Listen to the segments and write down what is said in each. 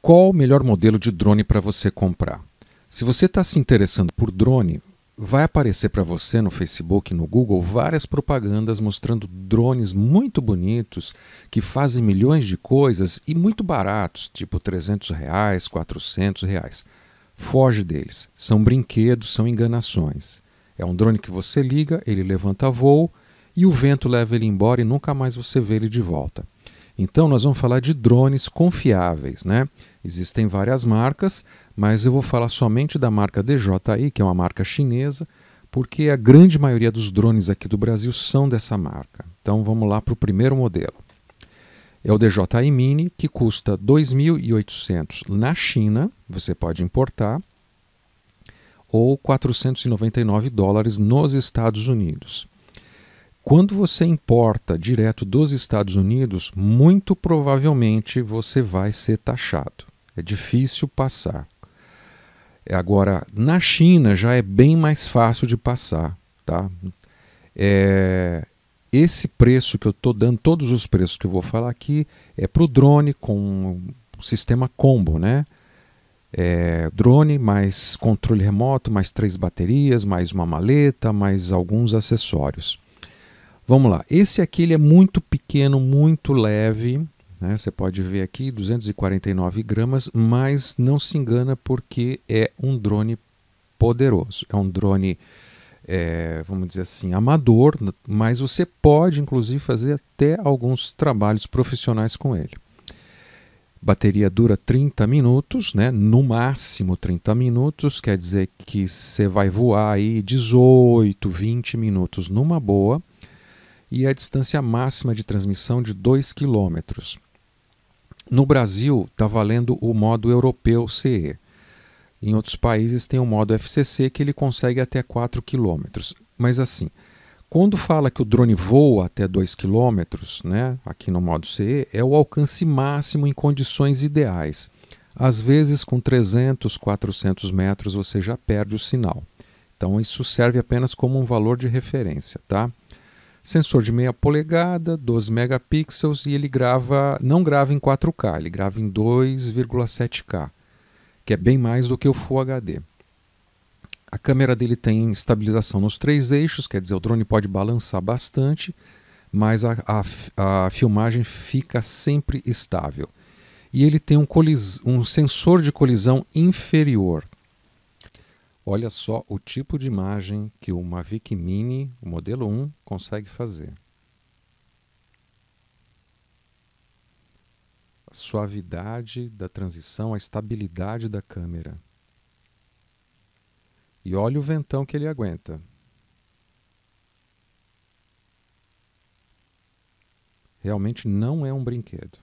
qual o melhor modelo de drone para você comprar. Se você está se interessando por drone, vai aparecer para você no Facebook, no Google, várias propagandas mostrando drones muito bonitos que fazem milhões de coisas e muito baratos, tipo 300 reais, 400 reais. Foge deles. São brinquedos, são enganações. É um drone que você liga, ele levanta voo e o vento leva ele embora e nunca mais você vê ele de volta. Então nós vamos falar de drones confiáveis, né? Existem várias marcas, mas eu vou falar somente da marca DJI, que é uma marca chinesa, porque a grande maioria dos drones aqui do Brasil são dessa marca. Então vamos lá para o primeiro modelo. É o DJI Mini, que custa 2.800 na China, você pode importar, ou 499 dólares nos Estados Unidos. Quando você importa direto dos Estados Unidos, muito provavelmente você vai ser taxado. É difícil passar. É, agora, na China já é bem mais fácil de passar. Tá? É, esse preço que eu estou dando, todos os preços que eu vou falar aqui, é para o drone com o sistema combo, né? É, drone mais controle remoto, mais três baterias, mais uma maleta, mais alguns acessórios. Vamos lá, esse aqui ele é muito pequeno, muito leve, né? Você pode ver aqui 249 gramas, mas não se engana porque é um drone poderoso. É um drone, é, vamos dizer assim, amador, mas você pode inclusive fazer até alguns trabalhos profissionais com ele. Bateria dura 30 minutos, né? no máximo 30 minutos, quer dizer que você vai voar aí 18, 20 minutos numa boa, e a distância máxima de transmissão de 2 quilômetros. No Brasil está valendo o modo europeu CE. Em outros países tem o modo FCC que ele consegue até 4 km. Mas assim, quando fala que o drone voa até 2 km, né, aqui no modo CE, é o alcance máximo em condições ideais. Às vezes, com 300, 400 metros, você já perde o sinal. Então, isso serve apenas como um valor de referência, tá? Sensor de meia polegada, 12 megapixels e ele grava, não grava em 4K, ele grava em 2,7K, que é bem mais do que o Full HD. A câmera dele tem estabilização nos três eixos, quer dizer, o drone pode balançar bastante, mas a, a, a filmagem fica sempre estável. E ele tem um, um sensor de colisão inferior, Olha só o tipo de imagem que o Mavic Mini, o modelo 1, consegue fazer. A suavidade da transição, a estabilidade da câmera. E olha o ventão que ele aguenta. Realmente não é um brinquedo.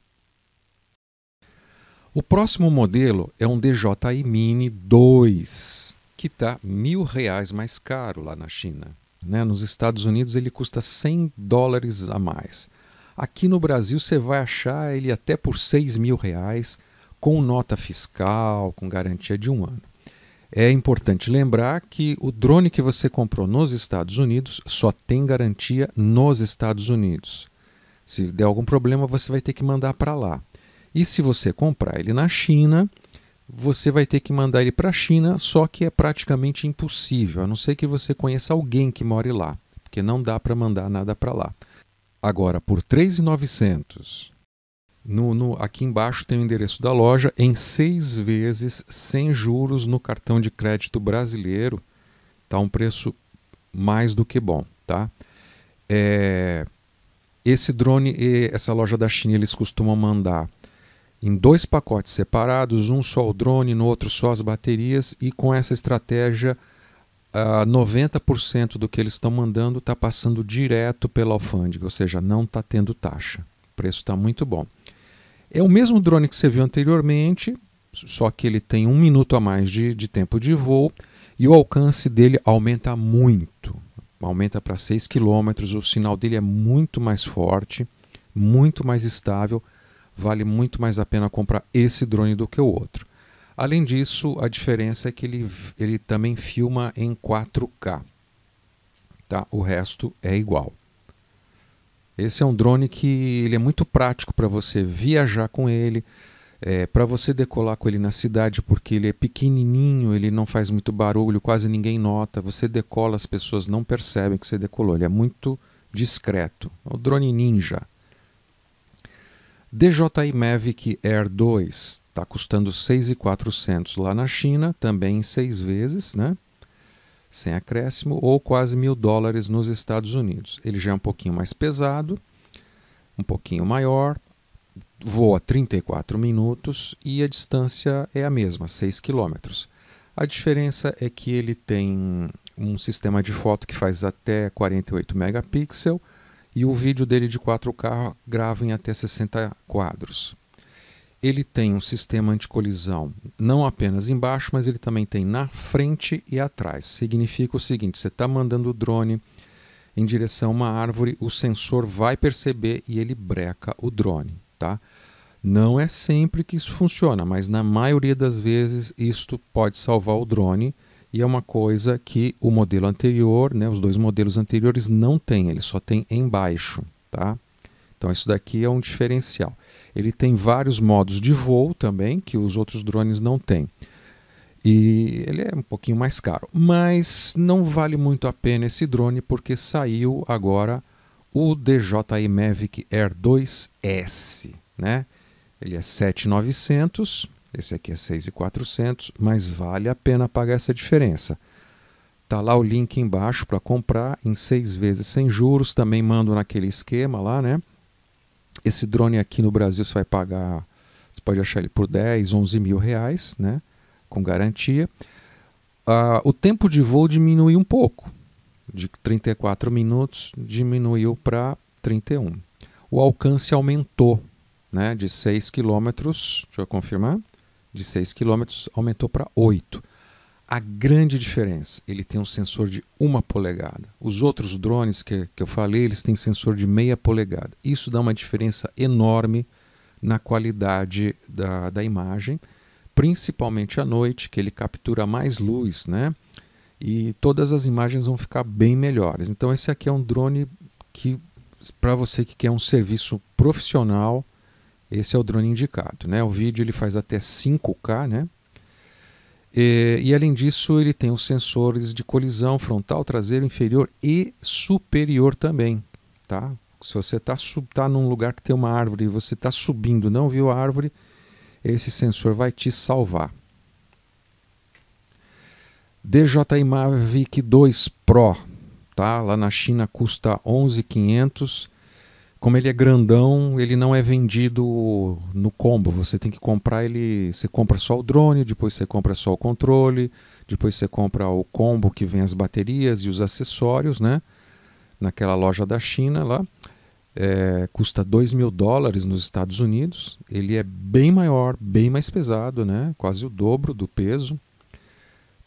O próximo modelo é um DJI Mini 2 que está mil reais mais caro lá na China. Né? Nos Estados Unidos ele custa 100 dólares a mais. Aqui no Brasil você vai achar ele até por 6 mil reais, com nota fiscal, com garantia de um ano. É importante lembrar que o drone que você comprou nos Estados Unidos só tem garantia nos Estados Unidos. Se der algum problema, você vai ter que mandar para lá. E se você comprar ele na China, você vai ter que mandar ele para a China, só que é praticamente impossível, a não ser que você conheça alguém que more lá, porque não dá para mandar nada para lá. Agora, por 3,900, no, no, aqui embaixo tem o endereço da loja, em seis vezes, sem juros no cartão de crédito brasileiro, está um preço mais do que bom, tá? É, esse drone essa loja da China, eles costumam mandar em dois pacotes separados, um só o drone, no outro só as baterias, e com essa estratégia, uh, 90% do que eles estão mandando está passando direto pela alfândega, ou seja, não está tendo taxa. O preço está muito bom. É o mesmo drone que você viu anteriormente, só que ele tem um minuto a mais de, de tempo de voo e o alcance dele aumenta muito. Aumenta para 6 km, o sinal dele é muito mais forte, muito mais estável vale muito mais a pena comprar esse drone do que o outro. Além disso, a diferença é que ele, ele também filma em 4K. Tá? O resto é igual. Esse é um drone que ele é muito prático para você viajar com ele, é, para você decolar com ele na cidade, porque ele é pequenininho, ele não faz muito barulho, quase ninguém nota. Você decola, as pessoas não percebem que você decolou. Ele é muito discreto. É o drone ninja. DJI Mavic Air 2 está custando 6,400 lá na China, também em seis vezes, né? Sem acréscimo, ou quase mil dólares nos Estados Unidos. Ele já é um pouquinho mais pesado, um pouquinho maior, voa 34 minutos e a distância é a mesma, 6 quilômetros. A diferença é que ele tem um sistema de foto que faz até 48 megapixels e o vídeo dele de 4K grava em até 60 quadros. Ele tem um sistema anticolisão não apenas embaixo, mas ele também tem na frente e atrás. Significa o seguinte: você está mandando o drone em direção a uma árvore, o sensor vai perceber e ele breca o drone. Tá? Não é sempre que isso funciona, mas na maioria das vezes isto pode salvar o drone e é uma coisa que o modelo anterior, né, os dois modelos anteriores não tem, ele só tem embaixo, tá? Então isso daqui é um diferencial. Ele tem vários modos de voo também que os outros drones não têm. E ele é um pouquinho mais caro, mas não vale muito a pena esse drone porque saiu agora o DJI Mavic Air 2S, né? Ele é 7900, esse aqui é 6,400, mas vale a pena pagar essa diferença. Tá lá o link embaixo para comprar em seis vezes sem juros. Também mando naquele esquema lá, né? Esse drone aqui no Brasil você vai pagar, você pode achar ele por 10, 11 mil reais, né? Com garantia. Ah, o tempo de voo diminuiu um pouco, de 34 minutos diminuiu para 31. O alcance aumentou, né? De 6 quilômetros, deixa eu confirmar, de 6 km aumentou para 8. A grande diferença, ele tem um sensor de 1 polegada. Os outros drones que, que eu falei, eles têm sensor de meia polegada. Isso dá uma diferença enorme na qualidade da, da imagem, principalmente à noite, que ele captura mais luz, né? E todas as imagens vão ficar bem melhores. Então esse aqui é um drone que para você que quer um serviço profissional, esse é o drone indicado. Né? O vídeo ele faz até 5K, né? E, e, além disso, ele tem os sensores de colisão frontal, traseiro, inferior e superior também. Tá? Se você está tá num lugar que tem uma árvore e você está subindo não viu a árvore, esse sensor vai te salvar. DJI Mavic 2 Pro, tá? Lá na China custa 11,500 como ele é grandão, ele não é vendido no combo. Você tem que comprar ele. Você compra só o drone, depois você compra só o controle, depois você compra o combo que vem as baterias e os acessórios, né? Naquela loja da China lá. É, custa 2 mil dólares nos Estados Unidos. Ele é bem maior, bem mais pesado, né? Quase o dobro do peso.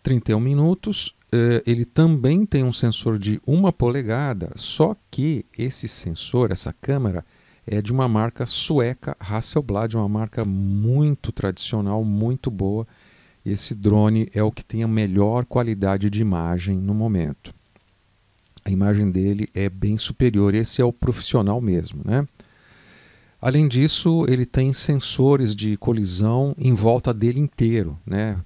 31 minutos eh, ele também tem um sensor de uma polegada, só que esse sensor, essa câmera, é de uma marca sueca, Hasselblad, uma marca muito tradicional, muito boa. Esse drone é o que tem a melhor qualidade de imagem no momento. A imagem dele é bem superior, esse é o profissional mesmo, né? Além disso, ele tem sensores de colisão em volta dele inteiro, né?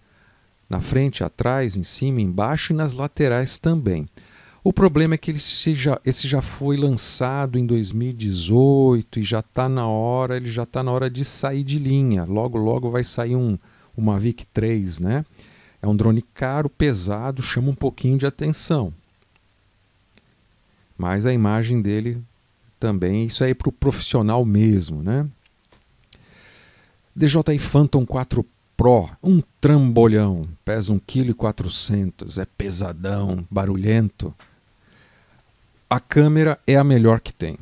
na frente, atrás, em cima, embaixo e nas laterais também. O problema é que ele seja, esse já foi lançado em 2018 e já está na hora, ele já está na hora de sair de linha. Logo, logo vai sair um, um Mavic 3, né? É um drone caro, pesado, chama um pouquinho de atenção. Mas a imagem dele também, isso aí é para o profissional mesmo, né? DJI Phantom 4 Pro, um trambolhão, pesa 1,4 kg, é pesadão, barulhento. A câmera é a melhor que tem.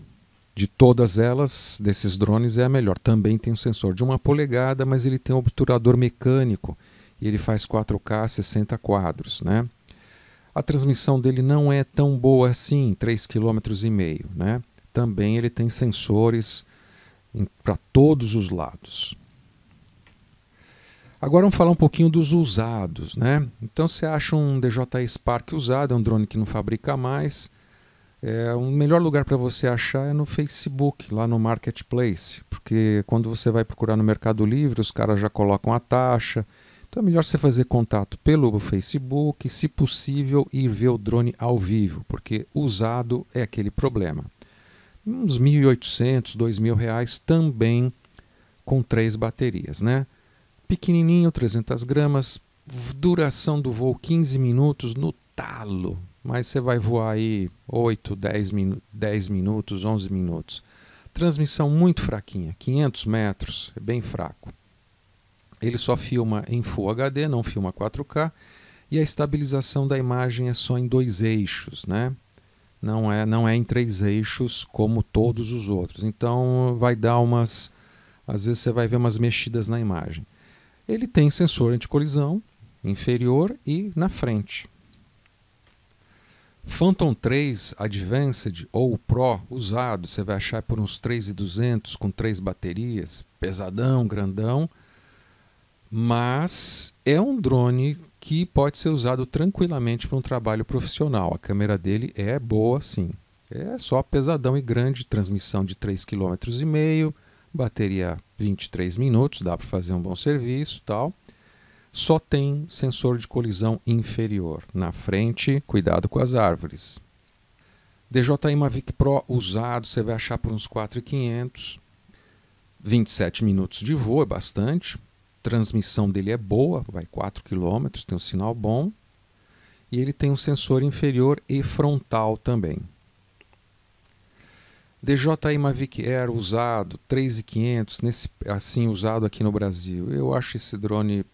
De todas elas, desses drones é a melhor. Também tem um sensor de uma polegada, mas ele tem um obturador mecânico e ele faz 4K 60 quadros, né? A transmissão dele não é tão boa assim, 3,5 km, né? Também ele tem sensores para todos os lados. Agora vamos falar um pouquinho dos usados, né? Então você acha um DJI Spark usado, é um drone que não fabrica mais. É, o um melhor lugar para você achar é no Facebook, lá no Marketplace, porque quando você vai procurar no Mercado Livre, os caras já colocam a taxa. Então é melhor você fazer contato pelo Facebook, se possível, e ver o drone ao vivo, porque usado é aquele problema. Uns 1.800, 2.000 reais também com três baterias, né? pequenininho, 300 gramas, duração do voo 15 minutos no talo, mas você vai voar aí 8, 10, 10 minutos, 11 minutos. Transmissão muito fraquinha, 500 metros, é bem fraco. Ele só filma em Full HD, não filma 4K, e a estabilização da imagem é só em dois eixos, né? Não é, não é em três eixos como todos os outros. Então vai dar umas às vezes você vai ver umas mexidas na imagem ele tem sensor anticolisão inferior e na frente. Phantom 3 Advanced ou Pro usado, você vai achar por uns 3,200 com três baterias, pesadão, grandão, mas é um drone que pode ser usado tranquilamente para um trabalho profissional. A câmera dele é boa, sim. É só pesadão e grande, transmissão de 3,5 km, bateria 23 minutos, dá para fazer um bom serviço tal. Só tem sensor de colisão inferior. Na frente, cuidado com as árvores. DJI Mavic Pro usado, você vai achar por uns 4,500. 27 minutos de voo é bastante. Transmissão dele é boa, vai 4 km, tem um sinal bom. E ele tem um sensor inferior e frontal também. DJI Mavic Air usado, 3.500, nesse assim usado aqui no Brasil. Eu acho esse drone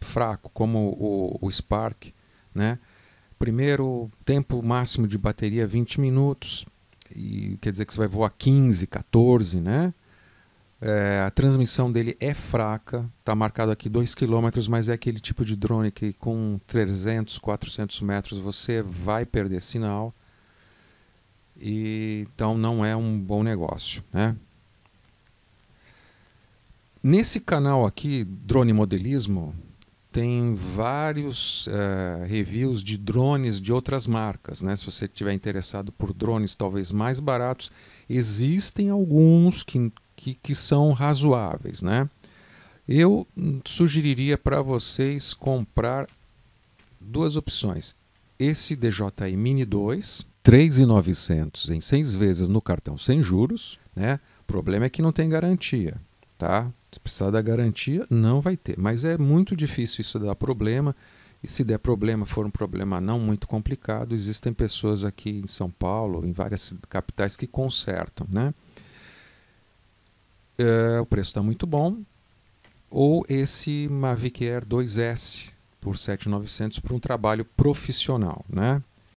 fraco, como o, o Spark, né? Primeiro, tempo máximo de bateria 20 minutos, e quer dizer que você vai voar 15, 14, né? É, a transmissão dele é fraca, está marcado aqui 2 km, mas é aquele tipo de drone que com 300, 400 metros você vai perder sinal. E, então não é um bom negócio. Né? Nesse canal aqui, Drone Modelismo, tem vários uh, reviews de drones de outras marcas. Né? Se você estiver interessado por drones talvez mais baratos, existem alguns que, que, que são razoáveis. Né? Eu sugeriria para vocês comprar duas opções. Esse DJI Mini 2, 3.900 em seis vezes no cartão sem juros, né? O problema é que não tem garantia, tá? Se precisar da garantia, não vai ter. Mas é muito difícil isso dar problema. E se der problema, for um problema não muito complicado, existem pessoas aqui em São Paulo, em várias capitais, que consertam, né? É, o preço está muito bom. Ou esse Mavic Air 2S por 7.900 para um trabalho profissional, né?